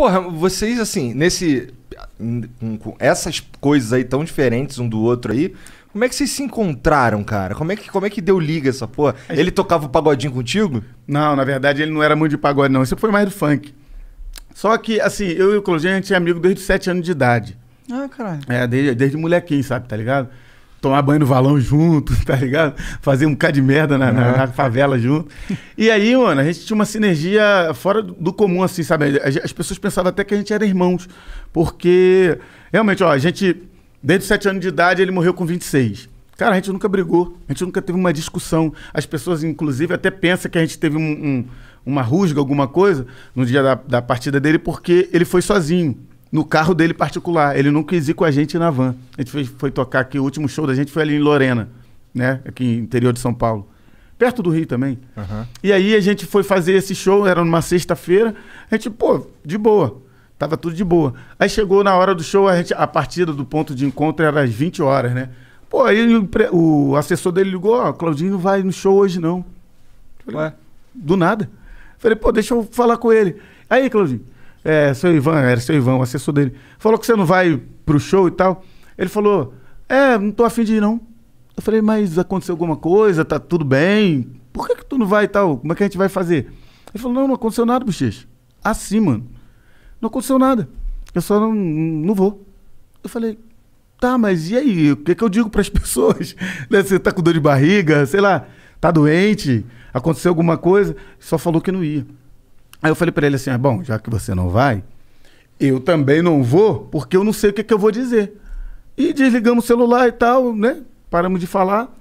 Porra, vocês assim, nesse. Com essas coisas aí tão diferentes um do outro aí. Como é que vocês se encontraram, cara? Como é que, como é que deu liga essa porra? Gente... Ele tocava o pagodinho contigo? Não, na verdade ele não era muito de pagode, não. Isso foi mais do funk. Só que, assim, eu e o Clojinha, a gente é amigo desde 7 anos de idade. Ah, caralho. É, desde, desde molequinho, sabe, tá ligado? tomar banho no valão junto, tá ligado? Fazer um cá de merda na, na, é. na, favela junto. E aí, mano, a gente tinha uma sinergia fora do comum, assim, sabe? As pessoas pensavam até que a gente era irmãos, porque realmente, ó, a gente, desde de 7 anos de idade, ele morreu com 26. Cara, a gente nunca brigou, a gente nunca teve uma discussão. As pessoas, inclusive, até pensam que a gente teve um, um, uma rusga, alguma coisa, no dia da, da partida dele, porque ele foi sozinho no carro dele particular. Ele não quis ir com a gente na van. A gente foi, foi tocar aqui, o último show da gente foi ali em Lorena, né? Aqui no interior de São Paulo. Perto do Rio também. Uhum. E aí a gente foi fazer esse show, era numa sexta-feira. A gente, pô, de boa. Tava tudo de boa. Aí chegou na hora do show, a, gente, a partida do ponto de encontro era às 20 horas, né? Pô, aí o, o assessor dele ligou, ó, oh, Claudinho não vai no show hoje não. Falei, Ué? Do nada. Falei, pô, deixa eu falar com ele. Aí, Claudinho, é, seu Ivan, era seu Ivan, o assessor dele. Falou que você não vai pro show e tal. Ele falou: É, não tô afim de ir, não. Eu falei, mas aconteceu alguma coisa, tá tudo bem? Por que, que tu não vai e tal? Como é que a gente vai fazer? Ele falou, não, não aconteceu nada, bochecha. Assim, mano. Não aconteceu nada. Eu só não, não vou. Eu falei, tá, mas e aí? O que, que eu digo para as pessoas? Né, você tá com dor de barriga, sei lá, tá doente, aconteceu alguma coisa? Só falou que não ia. Aí eu falei para ele assim: ah, bom, já que você não vai, eu também não vou, porque eu não sei o que, que eu vou dizer. E desligamos o celular e tal, né? Paramos de falar.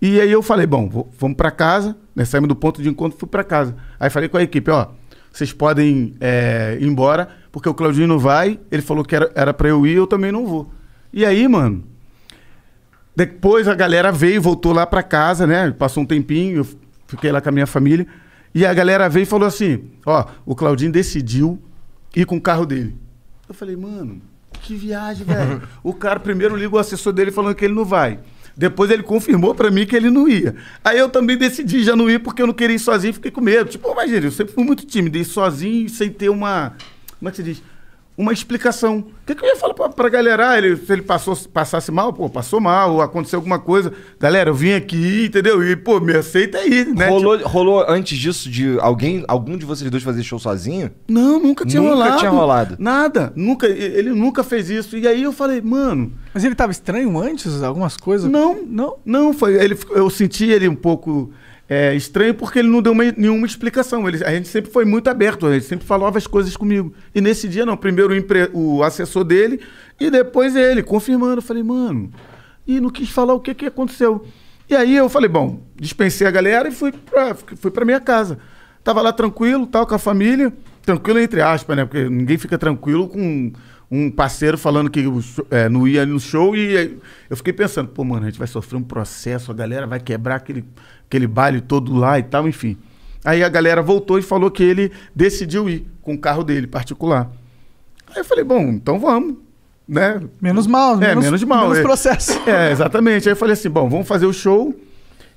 E aí eu falei: bom, vou, vamos para casa, né? Saímos do ponto de encontro fui para casa. Aí falei com a equipe: ó, vocês podem é, ir embora, porque o Claudinho não vai. Ele falou que era para eu ir, eu também não vou. E aí, mano, depois a galera veio, voltou lá para casa, né? Passou um tempinho, eu fiquei lá com a minha família. E a galera veio e falou assim: ó, o Claudinho decidiu ir com o carro dele. Eu falei, mano, que viagem, velho. o cara primeiro liga o assessor dele falando que ele não vai. Depois ele confirmou para mim que ele não ia. Aí eu também decidi já não ir porque eu não queria ir sozinho, fiquei com medo. Tipo, imagina, eu sempre fui muito tímido, ir sozinho sem ter uma. Como é que se diz? uma explicação. O que, que eu ia falar para a galera? Ah, ele, se ele passou, passasse mal, pô, passou mal, aconteceu alguma coisa. Galera, eu vim aqui, entendeu? E, pô, me aceita aí, né? Rolou, tipo... rolou antes disso de alguém, algum de vocês dois fazer show sozinho? Não, nunca tinha nunca rolado. Nunca tinha rolado. Nada, nunca. Ele nunca fez isso. E aí eu falei, mano, mas ele estava estranho antes, algumas coisas? Não, não, não. Foi, ele, eu senti ele um pouco é, estranho porque ele não deu uma, nenhuma explicação. Ele, a gente sempre foi muito aberto, ele sempre falava as coisas comigo. E nesse dia, não. Primeiro o, empre, o assessor dele e depois ele, confirmando. Eu falei, mano, e não quis falar o que, que aconteceu. E aí eu falei, bom, dispensei a galera e fui pra, fui pra minha casa. Tava lá tranquilo, tal, com a família. Tranquilo entre aspas, né? Porque ninguém fica tranquilo com um parceiro falando que é, não ia no show e eu fiquei pensando, pô, mano, a gente vai sofrer um processo, a galera vai quebrar aquele, aquele baile todo lá e tal, enfim. Aí a galera voltou e falou que ele decidiu ir com o carro dele particular. Aí eu falei, bom, então vamos, né? Menos mal, é, menos, menos mal. Menos é. processo. É, exatamente. Aí eu falei assim, bom, vamos fazer o show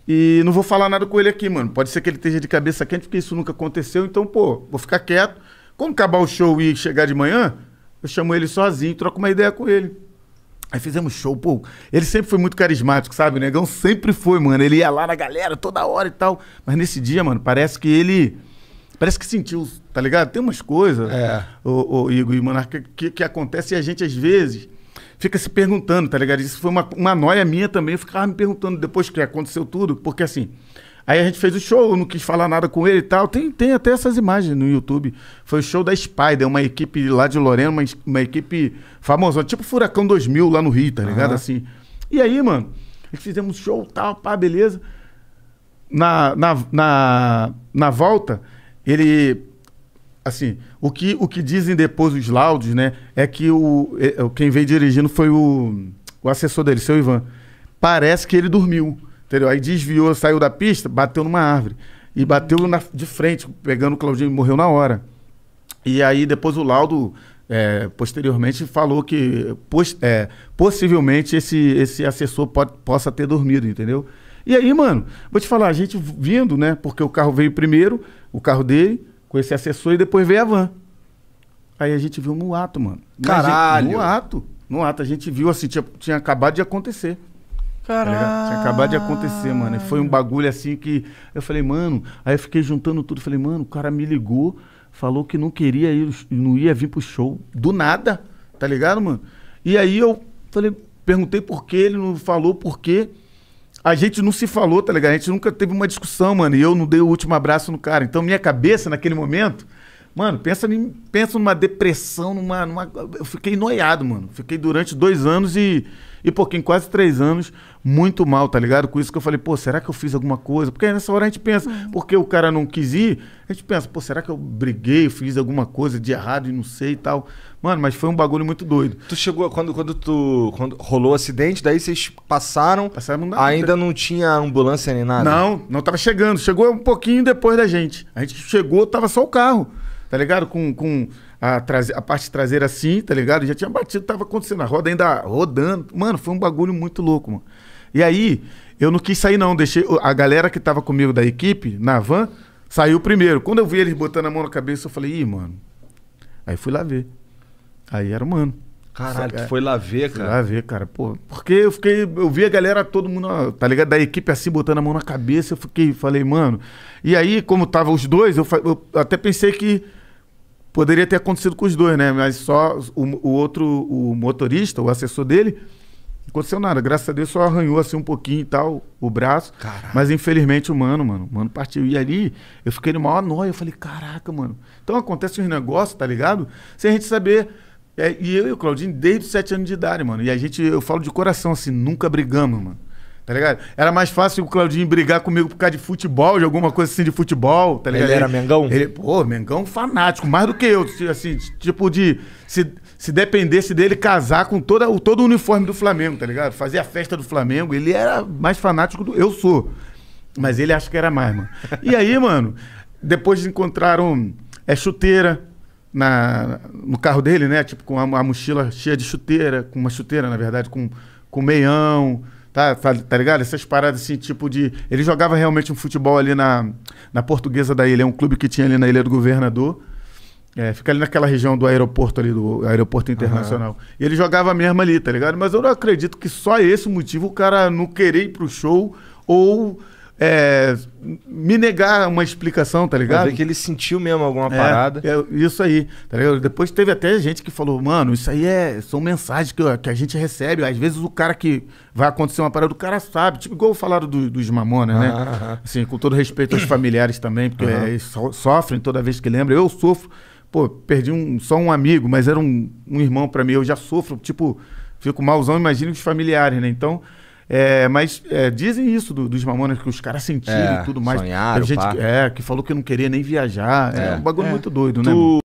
e não vou falar nada com ele aqui, mano. Pode ser que ele esteja de cabeça quente, porque isso nunca aconteceu, então, pô, vou ficar quieto. Quando acabar o show e chegar de manhã, eu chamo ele sozinho, troco uma ideia com ele. Aí fizemos show, pô. Ele sempre foi muito carismático, sabe? O negão sempre foi, mano. Ele ia lá na galera toda hora e tal. Mas nesse dia, mano, parece que ele. Parece que sentiu, tá ligado? Tem umas coisas, é. o, o Igor e Monarca, que, que acontece e a gente, às vezes, fica se perguntando, tá ligado? Isso foi uma, uma noia minha também. Eu ficava me perguntando depois que aconteceu tudo, porque assim, Aí a gente fez o show, não quis falar nada com ele e tal. Tem, tem até essas imagens no YouTube. Foi o show da Spider, uma equipe lá de Lorena, uma, uma equipe famosa, tipo Furacão 2000 lá no Rio, tá ligado? Uhum. Assim. E aí, mano, fizemos show tal, pá, beleza. Na, na, na, na volta, ele. Assim, o que, o que dizem depois os laudos, né? É que o, é, quem veio dirigindo foi o, o assessor dele, seu Ivan. Parece que ele dormiu. Entendeu? Aí desviou, saiu da pista, bateu numa árvore. E uhum. bateu na, de frente, pegando o Claudinho e morreu na hora. E aí depois o laudo, é, posteriormente, falou que é, possivelmente esse, esse assessor pode, possa ter dormido, entendeu? E aí, mano, vou te falar, a gente vindo, né? Porque o carro veio primeiro, o carro dele, com esse assessor, e depois veio a van. Aí a gente viu no ato, mano. Caralho! Gente, no ato. No ato, a gente viu assim, tinha, tinha acabado de acontecer. Caralho. Tá Tinha acabado de acontecer, mano. E foi um bagulho assim que. Eu falei, mano. Aí eu fiquei juntando tudo. Falei, mano, o cara me ligou, falou que não queria ir, não ia vir pro show. Do nada, tá ligado, mano? E aí eu falei, perguntei por que ele não falou por quê. A gente não se falou, tá ligado? A gente nunca teve uma discussão, mano. E eu não dei o último abraço no cara. Então, minha cabeça, naquele momento, Mano, pensa, em, pensa numa depressão, numa, numa. Eu fiquei noiado, mano. Fiquei durante dois anos e, e pouquinho, quase três anos, muito mal, tá ligado? Com isso que eu falei, pô, será que eu fiz alguma coisa? Porque nessa hora a gente pensa, hum. porque o cara não quis ir, a gente pensa, pô, será que eu briguei, fiz alguma coisa de errado e não sei e tal. Mano, mas foi um bagulho muito doido. Tu chegou, quando, quando tu. Quando rolou o acidente, daí vocês passaram. Passaram na Ainda não tinha ambulância nem nada? Não, não tava chegando. Chegou um pouquinho depois da gente. A gente chegou, tava só o carro tá ligado? Com, com a, traze, a parte traseira assim, tá ligado? Já tinha batido, tava acontecendo a roda ainda rodando. Mano, foi um bagulho muito louco, mano. E aí, eu não quis sair não, deixei a galera que tava comigo da equipe, na van, saiu primeiro. Quando eu vi eles botando a mão na cabeça, eu falei, ih, mano. Aí fui lá ver. Aí era o mano. Caralho, tu é, foi lá ver, cara. Fui lá ver, cara. Pô, porque eu fiquei. Eu vi a galera, todo mundo, tá ligado? Da equipe assim, botando a mão na cabeça. Eu fiquei, falei, mano. E aí, como tava os dois, eu, eu até pensei que Poderia ter acontecido com os dois, né? Mas só o, o outro, o motorista, o assessor dele, aconteceu nada. Graças a Deus só arranhou assim um pouquinho e tal, o braço. Caraca. Mas infelizmente o mano, mano, o mano partiu. E ali eu fiquei no maior noia. Eu falei, caraca, mano. Então acontece uns negócios, tá ligado? Sem a gente saber. É, e eu e o Claudinho desde sete anos de idade, mano. E a gente, eu falo de coração assim, nunca brigamos, mano. Tá ligado? Era mais fácil o Claudinho brigar comigo por causa de futebol, de alguma coisa assim de futebol, tá ligado? Ele era Mengão? Ele, pô, Mengão fanático, mais do que eu, assim, tipo de. Se, se dependesse dele casar com toda, todo o uniforme do Flamengo, tá ligado? Fazer a festa do Flamengo, ele era mais fanático do. Eu sou. Mas ele acha que era mais, mano. E aí, mano, depois encontraram é, chuteira na, no carro dele, né? Tipo, com a, a mochila cheia de chuteira, com uma chuteira, na verdade, com, com meião. Tá, tá, tá, ligado? Essas paradas assim, tipo de. Ele jogava realmente um futebol ali na, na Portuguesa da Ilha, é um clube que tinha ali na Ilha do Governador. É, fica ali naquela região do aeroporto ali, do aeroporto internacional. Uhum. E ele jogava mesmo ali, tá ligado? Mas eu não acredito que só esse motivo o cara não querer ir pro show ou é, me negar uma explicação, tá ligado? Ver que ele sentiu mesmo alguma é, parada. É, isso aí, tá ligado? Depois teve até gente que falou, mano, isso aí é, são mensagens que, que a gente recebe. Às vezes o cara que vai acontecer uma parada, o cara sabe. Tipo, igual falaram do, dos mamonas, né? ah, né? Ah, assim, com todo respeito aos familiares também, porque ah, eles so, sofrem toda vez que lembra. Eu sofro. Pô, perdi um, só um amigo, mas era um, um irmão para mim. Eu já sofro, tipo, fico malzão, Imagina os familiares, né? Então... É, mas é, dizem isso do, dos mamonas que os caras sentiram é, e tudo mais. Sonharam, gente é, que falou que não queria nem viajar. É, é. um bagulho é. muito doido, tu... né? Mano?